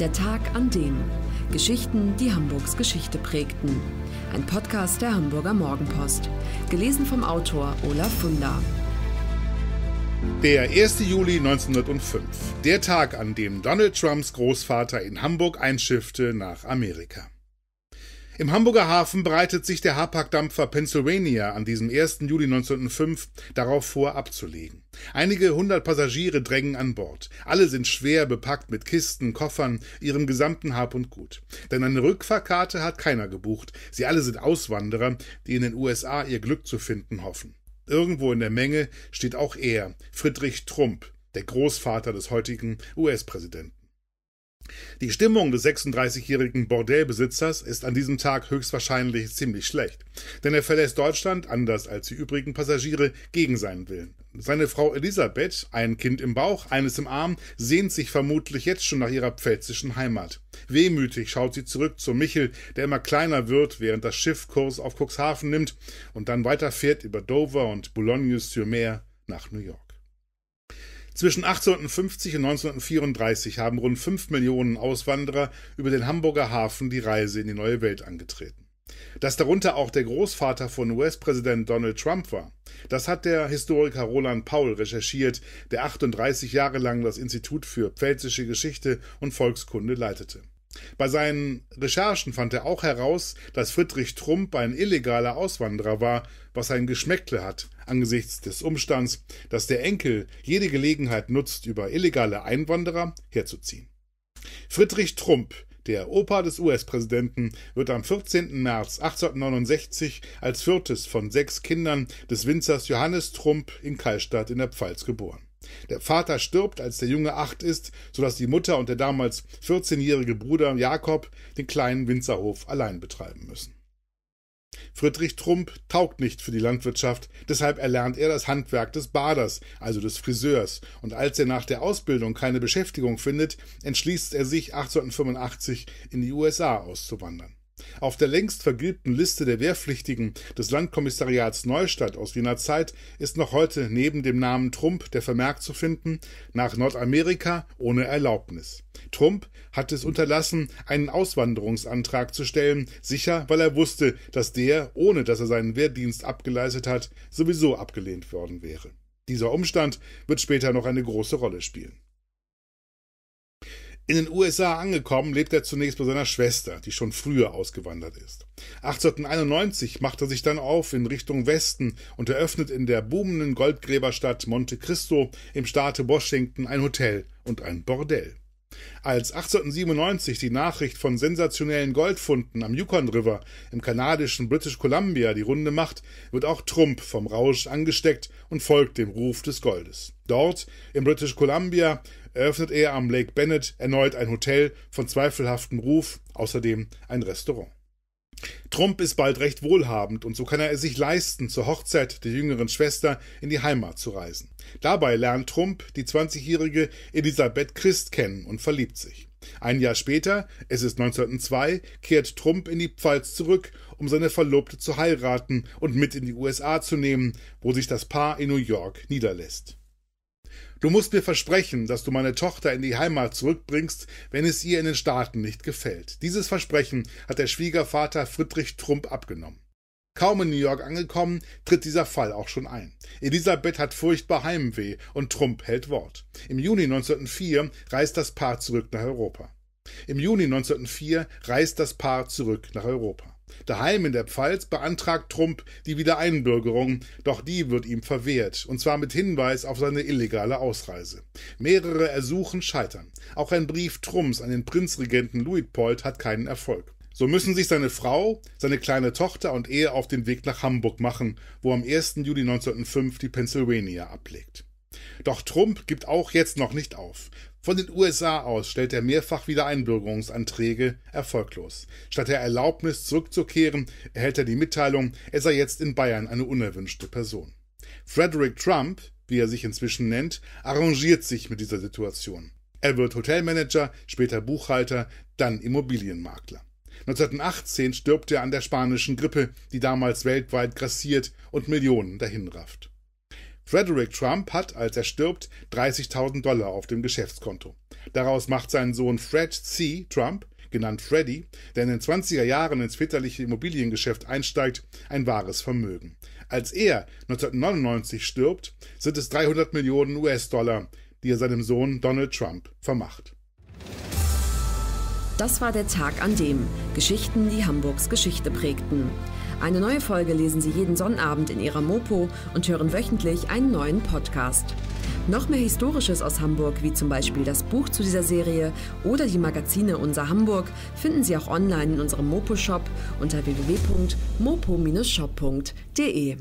Der Tag an dem. Geschichten, die Hamburgs Geschichte prägten. Ein Podcast der Hamburger Morgenpost. Gelesen vom Autor Olaf Funder. Der 1. Juli 1905. Der Tag, an dem Donald Trumps Großvater in Hamburg einschiffte nach Amerika. Im Hamburger Hafen bereitet sich der Hapag-Dampfer Pennsylvania an diesem 1. Juli 1905 darauf vor, abzulegen. Einige hundert Passagiere drängen an Bord. Alle sind schwer bepackt mit Kisten, Koffern, ihrem gesamten Hab und Gut. Denn eine Rückfahrkarte hat keiner gebucht. Sie alle sind Auswanderer, die in den USA ihr Glück zu finden hoffen. Irgendwo in der Menge steht auch er, Friedrich Trump, der Großvater des heutigen US-Präsidenten. Die Stimmung des 36-jährigen Bordellbesitzers ist an diesem Tag höchstwahrscheinlich ziemlich schlecht, denn er verlässt Deutschland, anders als die übrigen Passagiere, gegen seinen Willen. Seine Frau Elisabeth, ein Kind im Bauch, eines im Arm, sehnt sich vermutlich jetzt schon nach ihrer pfälzischen Heimat. Wehmütig schaut sie zurück zu Michel, der immer kleiner wird, während das Schiff Kurs auf Cuxhaven nimmt und dann weiterfährt über Dover und Boulogne-sur-Mer nach New York. Zwischen 1850 und 1934 haben rund fünf Millionen Auswanderer über den Hamburger Hafen die Reise in die neue Welt angetreten. Dass darunter auch der Großvater von US-Präsident Donald Trump war, das hat der Historiker Roland Paul recherchiert, der 38 Jahre lang das Institut für pfälzische Geschichte und Volkskunde leitete. Bei seinen Recherchen fand er auch heraus, dass Friedrich Trump ein illegaler Auswanderer war, was ein Geschmäckle hat, angesichts des Umstands, dass der Enkel jede Gelegenheit nutzt, über illegale Einwanderer herzuziehen. Friedrich Trump, der Opa des US-Präsidenten, wird am 14. März 1869 als viertes von sechs Kindern des Winzers Johannes Trump in Kallstadt in der Pfalz geboren. Der Vater stirbt, als der Junge acht ist, sodass die Mutter und der damals 14-jährige Bruder Jakob den kleinen Winzerhof allein betreiben müssen. Friedrich Trump taugt nicht für die Landwirtschaft, deshalb erlernt er das Handwerk des Baders, also des Friseurs, und als er nach der Ausbildung keine Beschäftigung findet, entschließt er sich 1885 in die USA auszuwandern. Auf der längst vergilbten Liste der Wehrpflichtigen des Landkommissariats Neustadt aus jener Zeit ist noch heute neben dem Namen Trump der Vermerk zu finden, nach Nordamerika ohne Erlaubnis. Trump hat es unterlassen, einen Auswanderungsantrag zu stellen, sicher, weil er wusste, dass der, ohne dass er seinen Wehrdienst abgeleistet hat, sowieso abgelehnt worden wäre. Dieser Umstand wird später noch eine große Rolle spielen. In den USA angekommen, lebt er zunächst bei seiner Schwester, die schon früher ausgewandert ist. 1891 macht er sich dann auf in Richtung Westen und eröffnet in der boomenden Goldgräberstadt Monte Cristo im Staate Washington ein Hotel und ein Bordell. Als 1897 die Nachricht von sensationellen Goldfunden am Yukon River im kanadischen British Columbia die Runde macht, wird auch Trump vom Rausch angesteckt und folgt dem Ruf des Goldes. Dort, im British Columbia, eröffnet er am Lake Bennett erneut ein Hotel von zweifelhaftem Ruf, außerdem ein Restaurant. Trump ist bald recht wohlhabend und so kann er es sich leisten, zur Hochzeit der jüngeren Schwester in die Heimat zu reisen. Dabei lernt Trump die 20-jährige Elisabeth Christ kennen und verliebt sich. Ein Jahr später, es ist 1902, kehrt Trump in die Pfalz zurück, um seine Verlobte zu heiraten und mit in die USA zu nehmen, wo sich das Paar in New York niederlässt. Du musst mir versprechen, dass du meine Tochter in die Heimat zurückbringst, wenn es ihr in den Staaten nicht gefällt. Dieses Versprechen hat der Schwiegervater Friedrich Trump abgenommen. Kaum in New York angekommen, tritt dieser Fall auch schon ein. Elisabeth hat furchtbar Heimweh und Trump hält Wort. Im Juni 1904 reist das Paar zurück nach Europa. Im Juni 1904 reist das Paar zurück nach Europa. Daheim in der Pfalz beantragt Trump die Wiedereinbürgerung, doch die wird ihm verwehrt, und zwar mit Hinweis auf seine illegale Ausreise. Mehrere Ersuchen scheitern. Auch ein Brief Trumps an den Prinzregenten Luitpold hat keinen Erfolg. So müssen sich seine Frau, seine kleine Tochter und er auf den Weg nach Hamburg machen, wo am 1. Juli 1905 die Pennsylvania ablegt. Doch Trump gibt auch jetzt noch nicht auf. Von den USA aus stellt er mehrfach Wiedereinbürgerungsanträge erfolglos. Statt der Erlaubnis zurückzukehren, erhält er die Mitteilung, er sei jetzt in Bayern eine unerwünschte Person. Frederick Trump, wie er sich inzwischen nennt, arrangiert sich mit dieser Situation. Er wird Hotelmanager, später Buchhalter, dann Immobilienmakler. 1918 stirbt er an der spanischen Grippe, die damals weltweit grassiert und Millionen dahinrafft. Frederick Trump hat, als er stirbt, 30.000 Dollar auf dem Geschäftskonto. Daraus macht sein Sohn Fred C. Trump, genannt Freddy, der in den 20er Jahren ins väterliche Immobiliengeschäft einsteigt, ein wahres Vermögen. Als er 1999 stirbt, sind es 300 Millionen US-Dollar, die er seinem Sohn Donald Trump vermacht. Das war der Tag an dem Geschichten, die Hamburgs Geschichte prägten. Eine neue Folge lesen Sie jeden Sonnabend in Ihrer Mopo und hören wöchentlich einen neuen Podcast. Noch mehr Historisches aus Hamburg, wie zum Beispiel das Buch zu dieser Serie oder die Magazine Unser Hamburg, finden Sie auch online in unserem Mopo-Shop unter www.mopo-shop.de.